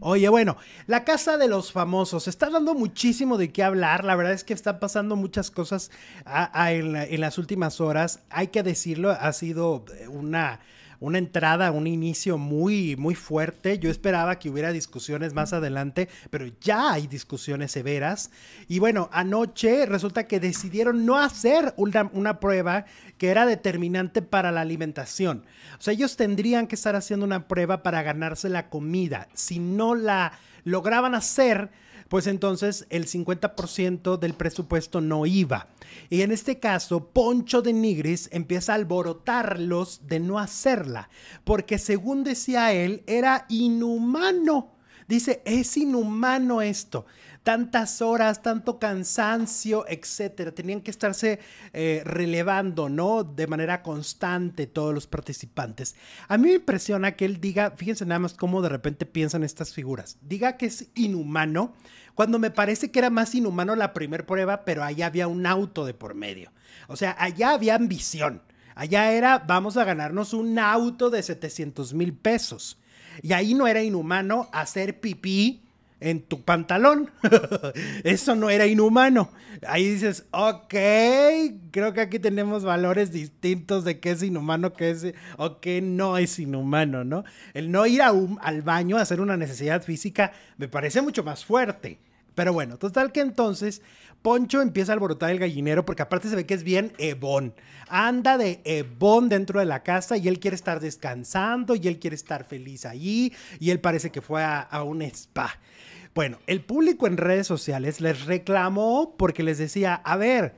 Oye, bueno, la casa de los famosos está dando muchísimo de qué hablar. La verdad es que están pasando muchas cosas en las últimas horas. Hay que decirlo, ha sido una una entrada, un inicio muy, muy fuerte. Yo esperaba que hubiera discusiones más adelante, pero ya hay discusiones severas. Y bueno, anoche resulta que decidieron no hacer una, una prueba que era determinante para la alimentación. O sea, ellos tendrían que estar haciendo una prueba para ganarse la comida. Si no la lograban hacer, pues entonces el 50% del presupuesto no iba. Y en este caso, Poncho de Nigris empieza a alborotarlos de no hacerla, porque según decía él, era inhumano. Dice, es inhumano esto tantas horas, tanto cansancio, etcétera. Tenían que estarse eh, relevando, ¿no? De manera constante todos los participantes. A mí me impresiona que él diga, fíjense nada más cómo de repente piensan estas figuras, diga que es inhumano, cuando me parece que era más inhumano la primera prueba, pero allá había un auto de por medio. O sea, allá había ambición. Allá era, vamos a ganarnos un auto de 700 mil pesos. Y ahí no era inhumano hacer pipí en tu pantalón. Eso no era inhumano. Ahí dices, ok, creo que aquí tenemos valores distintos de qué es inhumano, qué es o qué no es inhumano, ¿no? El no ir al baño a hacer una necesidad física me parece mucho más fuerte. Pero bueno, total que entonces Poncho empieza a alborotar el gallinero porque aparte se ve que es bien Ebón. Anda de Ebón dentro de la casa y él quiere estar descansando y él quiere estar feliz allí y él parece que fue a, a un spa. Bueno, el público en redes sociales les reclamó porque les decía, a ver,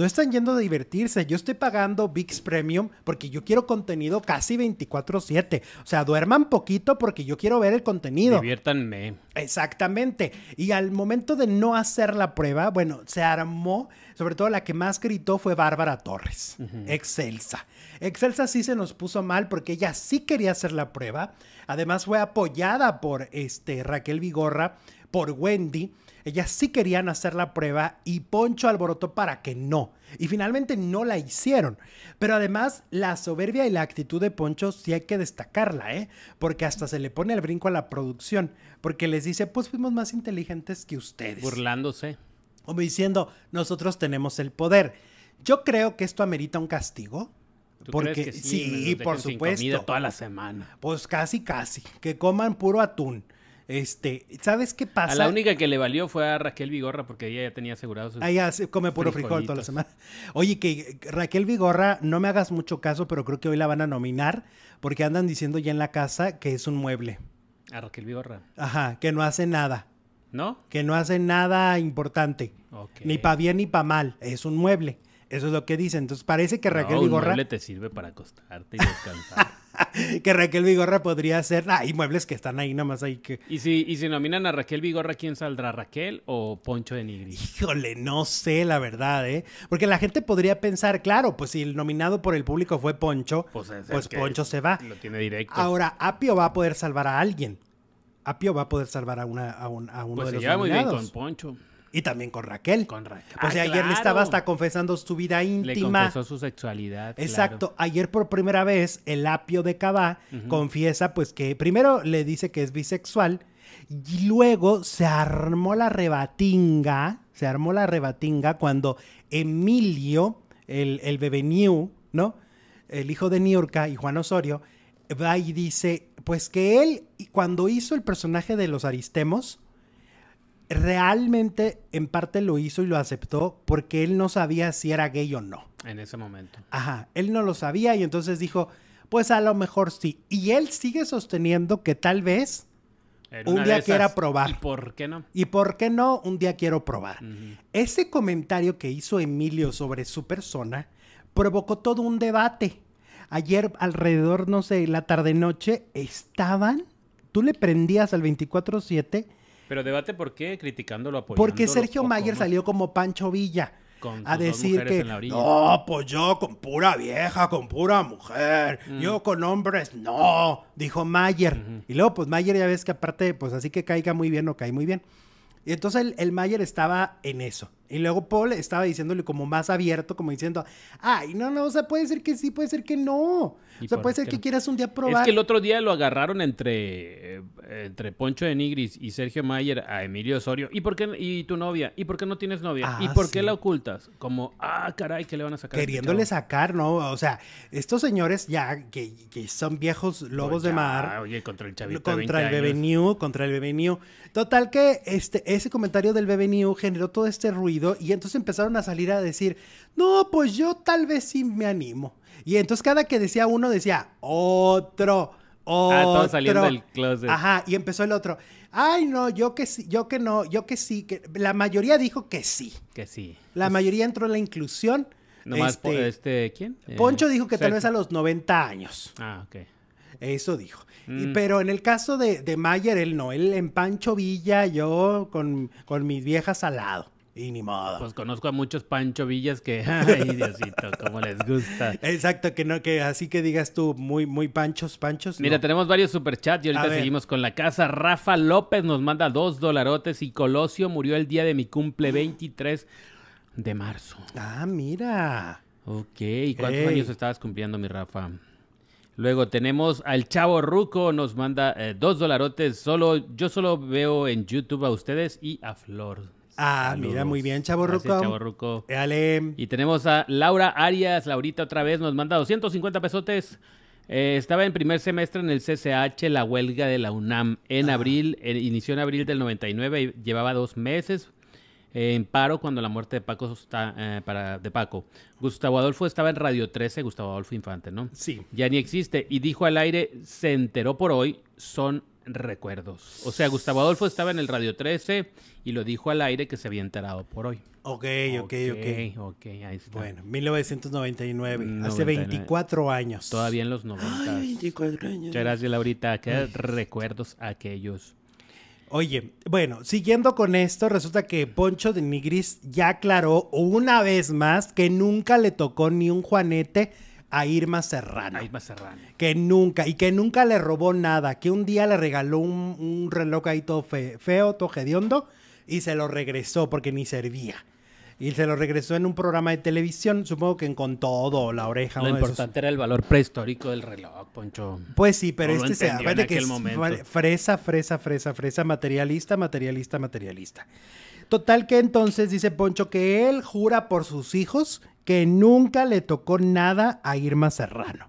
no están yendo a divertirse. Yo estoy pagando VIX Premium porque yo quiero contenido casi 24/7. O sea, duerman poquito porque yo quiero ver el contenido. Diviértanme. Exactamente. Y al momento de no hacer la prueba, bueno, se armó, sobre todo la que más gritó fue Bárbara Torres, Excelsa. Excelsa sí se nos puso mal porque ella sí quería hacer la prueba. Además fue apoyada por este, Raquel Vigorra, por Wendy. Ellas sí querían hacer la prueba y Poncho alborotó para que no. Y finalmente no la hicieron. Pero además, la soberbia y la actitud de Poncho sí hay que destacarla, ¿eh? Porque hasta se le pone el brinco a la producción. Porque les dice, pues fuimos más inteligentes que ustedes. Burlándose. o diciendo, nosotros tenemos el poder. Yo creo que esto amerita un castigo. porque sí, Y por supuesto. comida toda la semana. Pues casi, casi. Que coman puro atún. Este, ¿sabes qué pasa? A la única que le valió fue a Raquel Vigorra porque ella ya tenía asegurado sus. Ah, ya come puro frijol toda la semana. Oye, que Raquel Vigorra, no me hagas mucho caso, pero creo que hoy la van a nominar porque andan diciendo ya en la casa que es un mueble. A Raquel Vigorra. Ajá, que no hace nada. ¿No? Que no hace nada importante. Ni para bien ni para mal. Es un mueble. Eso es lo que dicen. Entonces parece que Raquel Vigorra. Un mueble te sirve para acostarte y descansar. que Raquel Vigorra podría ser. Ah, hay muebles que están ahí nomás ahí que. ¿Y si, y si nominan a Raquel Vigorra, ¿quién saldrá? ¿Raquel o Poncho de Nigri? Híjole, no sé, la verdad, ¿eh? Porque la gente podría pensar, claro, pues si el nominado por el público fue Poncho, pues, pues Poncho se va. Lo tiene directo. Ahora, Apio va a poder salvar a alguien. Apio va a poder salvar a, una, un, uno pues de se nominados. muy bien con Poncho. Y también con Raquel. Con Raquel. Pues ah, ayer le estaba hasta confesando su vida íntima. Le confesó su sexualidad. Exacto. Ayer por primera vez el apio de Cabá confiesa pues que primero le dice que es bisexual y luego se armó la rebatinga, se armó la rebatinga cuando Emilio, el, el bebé New, ¿no? El hijo de Niurka y Juan Osorio, va y dice pues que él cuando hizo el personaje de los Aristemos, realmente en parte lo hizo y lo aceptó porque él no sabía si era gay o no. En ese momento. Ajá, él no lo sabía y entonces dijo, pues a lo mejor sí. Y él sigue sosteniendo que tal vez un día quiera probar. ¿Y por qué no? ¿Y por qué no? Un día quiero probar. Ese comentario que hizo Emilio sobre su persona provocó todo un debate. Ayer alrededor, no sé, la tarde-noche, estaban, tú le prendías al 24-7 pero debate por qué criticándolo, apoyándolo. Porque Sergio Mayer salió como Pancho Villa a decir que no, pues yo con pura vieja, con pura mujer, mm. yo con hombres no, dijo Mayer. Y luego pues Mayer ya ves que aparte pues así que caiga muy bien o cae muy bien. Y entonces el Mayer estaba en eso. Y luego Paul estaba diciéndole como más abierto, como diciendo, ay, no, no, o sea, puede ser que sí, puede ser que no. O sea, puede ser que, quieras un día probar. Es que el otro día lo agarraron entre, eh, entre Poncho de Nigris y Sergio Mayer a Emilio Osorio. ¿Y por qué? ¿Y tu novia? ¿Y por qué no tienes novia? ¿Y ah, por qué la ocultas? Como, ah, caray, ¿qué le van a sacar? Este Queriéndole sacar, ¿no? O sea, estos señores ya que, son viejos pues lobos de mar. Oye, contra el chavito Contra el bebé New, contra el bebé New. Total que este, ese comentario del bebé New generó todo este ruido y entonces empezaron a salir a decir, no, pues yo tal vez sí me animo. Y entonces cada que decía uno decía, otro, ah, otro. Ah, saliendo del closet. Ajá, y empezó el otro. Ay, no, yo que sí, yo que no, yo que sí. Que... La mayoría dijo que sí. Que sí. La pues mayoría entró en la inclusión. Nomás este, este ¿quién? Eh, Poncho dijo que tal vez a los 90 años. Ah, ok. Eso dijo. Mm. pero en el caso de, de, Mayer, él no. Él en Pancho Villa, yo con, con mis viejas al lado. Y ni modo. Pues conozco a muchos Pancho Villas que, ay Diosito, cómo les gusta. Exacto, que no, que así que digas tú, muy, muy panchos, panchos. Mira, tenemos varios superchats y ahorita seguimos con la casa. Rafa López nos manda dos dolarotes y Colosio murió el día de mi cumple 23 ah. de marzo. Ah, mira. Ok, cuántos años estabas cumpliendo, mi Rafa? Luego tenemos al Chavo Ruco, nos manda eh, dos dolarotes. Solo, yo solo veo en YouTube a ustedes y a Flor. Ah, mira, muy bien, Chavo Ruco. Y tenemos a Laura Arias. Laurita otra vez nos manda 250 pesotes. Eh, estaba en primer semestre en el CCH, la huelga de la UNAM. En ah. abril, eh, inició en abril del 99 y llevaba dos meses eh, en paro cuando la muerte de Paco, para, de Paco. Gustavo Adolfo estaba en Radio 13, Gustavo Adolfo Infante, ¿no? Sí. Ya ni existe. Y dijo al aire, se enteró por hoy, son recuerdos. O sea, Gustavo Adolfo estaba en el Radio 13 y lo dijo al aire que se había enterado por hoy. Ok, ok, ok. Bueno, 1999, hace 24 años. Todavía en los 90. Ay, 24 años. Muchas gracias, Laurita. Qué recuerdos aquellos. Oye, bueno, siguiendo con esto, resulta que Poncho de Nigris ya aclaró una vez más que nunca le tocó ni un juanete a Irma Serrano. A Irma Serrano. Que nunca, y que nunca le robó nada, que un día le regaló un, reloj ahí todo feo, todo hediondo, y se lo regresó porque ni servía. Y se lo regresó en un programa de televisión, supongo que con todo, la oreja. Lo importante era el valor prehistórico del reloj, Poncho. Pues sí, pero este se aparte que es momento. fresa, fresa, fresa, fresa, materialista, materialista, materialista. Total que entonces dice Poncho que él jura por sus hijos que nunca le tocó nada a Irma Serrano.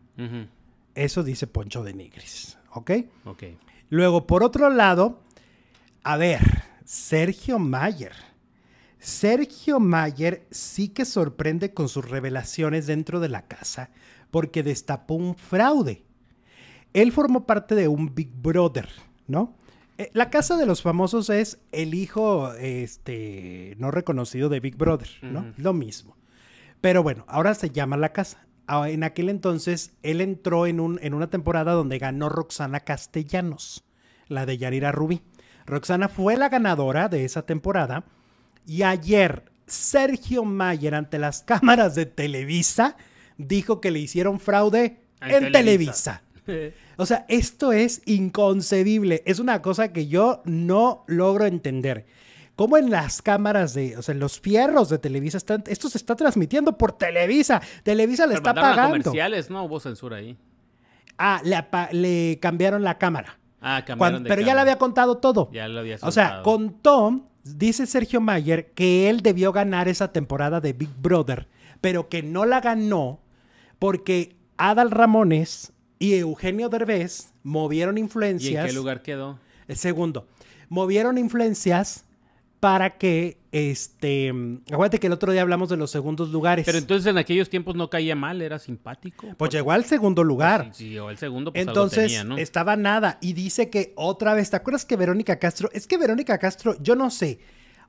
Eso dice Poncho de Nigris. ¿Ok? Ok. Luego, por otro lado, a ver, Sergio Mayer. Sergio Mayer sí que sorprende con sus revelaciones dentro de la casa porque destapó un fraude. Él formó parte de un Big Brother, ¿no? Eh, la casa de los famosos es el hijo este, no reconocido de Big Brother, ¿no? Lo mismo. Pero bueno, ahora se llama la casa. Ah, en aquel entonces, él entró en, un, en una temporada donde ganó Roxana Castellanos, la de Yarira Rubí. Roxana fue la ganadora de esa temporada y ayer Sergio Mayer ante las cámaras de Televisa dijo que le hicieron fraude en Televisa. Televisa. O sea, esto es inconcebible. Es una cosa que yo no logro entender. ¿Cómo en las cámaras de, o sea, en los fierros de Televisa están, esto se está transmitiendo por Televisa. Televisa le está pagando. comerciales, no hubo censura ahí. Ah, le, cambiaron la cámara. Ah, cambiaron cámara. Pero ya le había contado todo. Ya lo había contado. O sea, contó, dice Sergio Mayer, que él debió ganar esa temporada de Big Brother, pero que no la ganó porque Adal Ramones y Eugenio Derbez movieron influencias. ¿Y en qué lugar quedó? El segundo. Movieron influencias para que este acuérdate que el otro día hablamos de los segundos lugares. Pero entonces en aquellos tiempos no caía mal, era simpático. Pues llegó al segundo lugar. Pues sí, o al segundo, pues entonces tenía, ¿no? estaba nada y dice que otra vez, ¿te acuerdas que Verónica Castro? Es que Verónica Castro, yo no sé,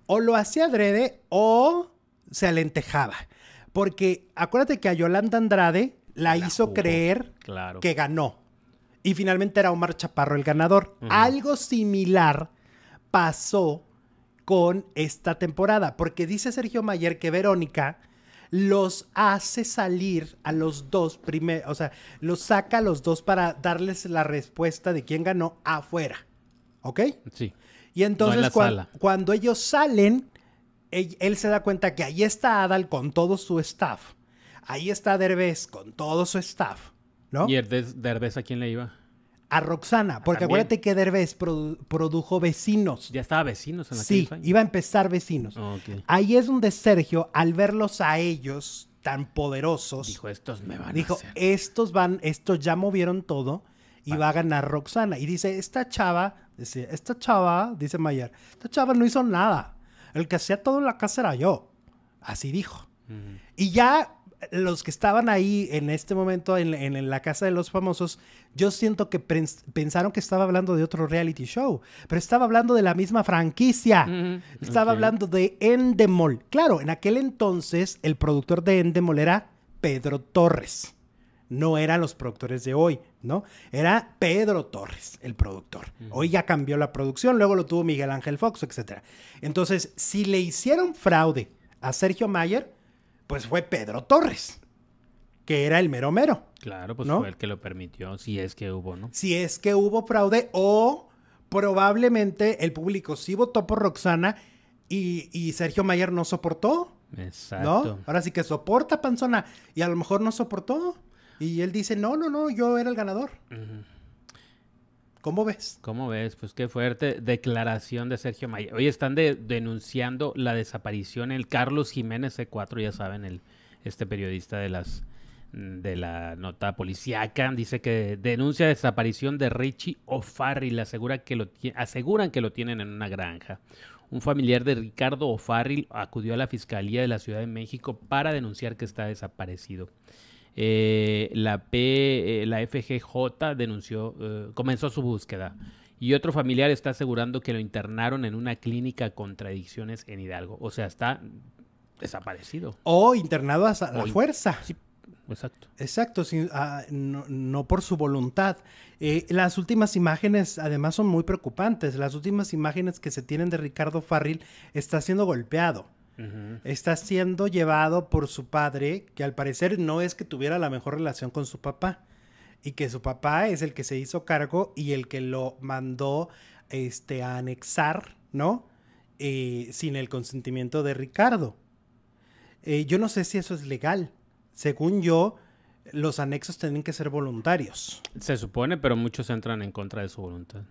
o lo hacía adrede o se alentejaba. Porque acuérdate que a Yolanda Andrade la, hizo creer que ganó. Y finalmente era Omar Chaparro el ganador. Algo similar pasó con esta temporada, porque dice Sergio Mayer que Verónica los hace salir a los dos o sea, los saca a los dos para darles la respuesta de quién ganó afuera. ¿Ok? Sí. Y entonces cuando, ellos salen, él, se da cuenta que ahí está Adal con todo su staff Ahí está Derbez con todo su staff, ¿no? ¿Y el Derbez a quién le iba? A Roxana, porque acuérdate que Derbez produjo Vecinos. Ya estaba Vecinos en la Sí, iba a empezar Vecinos. Ah, Ahí es donde Sergio, al verlos a ellos tan poderosos, dijo, estos me van dijo, estos van, estos ya movieron todo y va. a ganar Roxana. Y dice, esta chava, dice, esta chava, dice Mayer, esta chava no hizo nada. El que hacía todo en la casa era yo. Así dijo. Y ya los que estaban ahí en este momento en, la casa de los famosos, yo siento que pensaron que estaba hablando de otro reality show, pero estaba hablando de la misma franquicia. Estaba hablando de Endemol. Claro, en aquel entonces el productor de Endemol era Pedro Torres. No eran los productores de hoy, ¿no? Era Pedro Torres, el productor. Hoy ya cambió la producción, luego lo tuvo Miguel Ángel Fox, etc. Entonces, si le hicieron fraude a Sergio Mayer, pues fue Pedro Torres, que era el mero mero. Claro, pues ¿no? fue el que lo permitió, si es que hubo, ¿no? Si es que hubo fraude o probablemente el público sí votó por Roxana y, y Sergio Mayer no soportó. Exacto. Ahora sí que soporta Panzona y a lo mejor no soportó. Y él dice, no, no, no, yo era el ganador. Ajá. ¿Cómo ves? ¿Cómo ves? Pues qué fuerte declaración de Sergio Mayer. Hoy están denunciando la desaparición el Carlos Jiménez C4, ya saben, el, este periodista de las de la nota policíaca dice que denuncia desaparición de Richie O'Farrill, que lo aseguran que lo tienen en una granja. Un familiar de Ricardo O'Farrill acudió a la Fiscalía de la Ciudad de México para denunciar que está desaparecido. Eh, la, P, eh, la FGJ denunció, eh, comenzó su búsqueda. Y otro familiar está asegurando que lo internaron en una clínica contra adicciones en Hidalgo. O sea, está desaparecido. O internado a la fuerza. exacto. Exacto, ah, no, por su voluntad. las últimas imágenes, además, son muy preocupantes. Las últimas imágenes que se tienen de Ricardo Farril está siendo golpeado. Está siendo llevado por su padre, que al parecer no es que tuviera la mejor relación con su papá, y que su papá es el que se hizo cargo y el que lo mandó este, a anexar, ¿no? Eh, sin el consentimiento de Ricardo. Eh, yo no sé si eso es legal. Según yo, los anexos tienen que ser voluntarios. Se supone, pero muchos entran en contra de su voluntad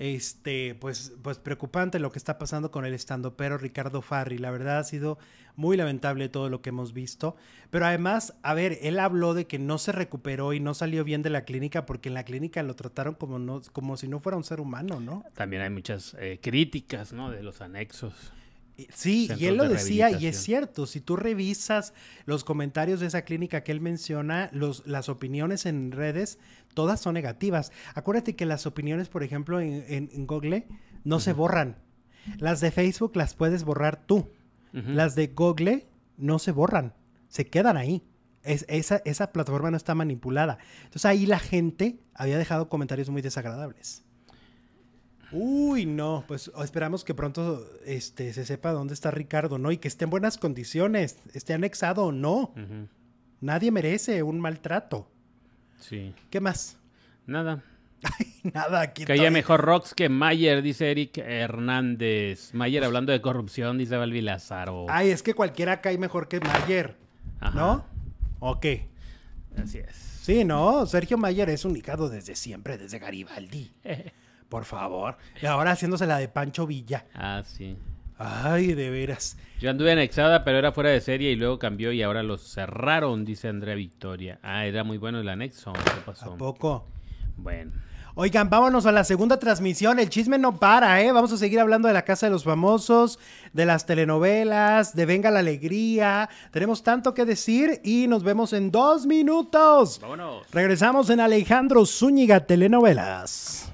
este, pues, pues preocupante lo que está pasando con el estando pero Ricardo Farri. La verdad ha sido muy lamentable todo lo que hemos visto. Pero además, a ver, él habló de que no se recuperó y no salió bien de la clínica porque en la clínica lo trataron como, no, como si no fuera un ser humano, ¿no? También hay muchas eh, críticas, ¿no? De los anexos. Sí, y él lo decía y es cierto, si tú revisas los comentarios de esa clínica que él menciona, las opiniones en redes, todas son negativas. Acuérdate que las opiniones, por ejemplo, en, Google no se borran. Las de Facebook las puedes borrar tú. Las de Google no se borran, se quedan ahí. esa, esa plataforma no está manipulada. Entonces ahí la gente había dejado comentarios muy desagradables. Uy, no, pues esperamos que pronto este, se sepa dónde está Ricardo, ¿no? Y que esté en buenas condiciones, esté anexado o no. Nadie merece un maltrato. Sí. ¿Qué más? Nada. Ay, nada, aquí Que haya mejor rocks que Mayer, dice Eric Hernández. Mayer hablando de corrupción, dice Valvi Lazaro. Ay, es que cualquiera cae mejor que Mayer, ¿no? ¿O qué? Así es. Sí, ¿no? Sergio Mayer es un desde siempre, desde Garibaldi. Por favor. Y ahora haciéndose la de Pancho Villa. Ah, sí. Ay, de veras. Yo anduve anexada, pero era fuera de serie y luego cambió y ahora lo cerraron, dice Andrea Victoria. Ah, era muy bueno el anexo. ¿Qué pasó? ¿A poco? Bueno. Oigan, vámonos a la segunda transmisión. El chisme no para, ¿eh? Vamos a seguir hablando de la Casa de los Famosos, de las telenovelas, de Venga la Alegría. Tenemos tanto que decir y nos vemos en dos minutos. Vámonos. Regresamos en Alejandro Zúñiga Telenovelas.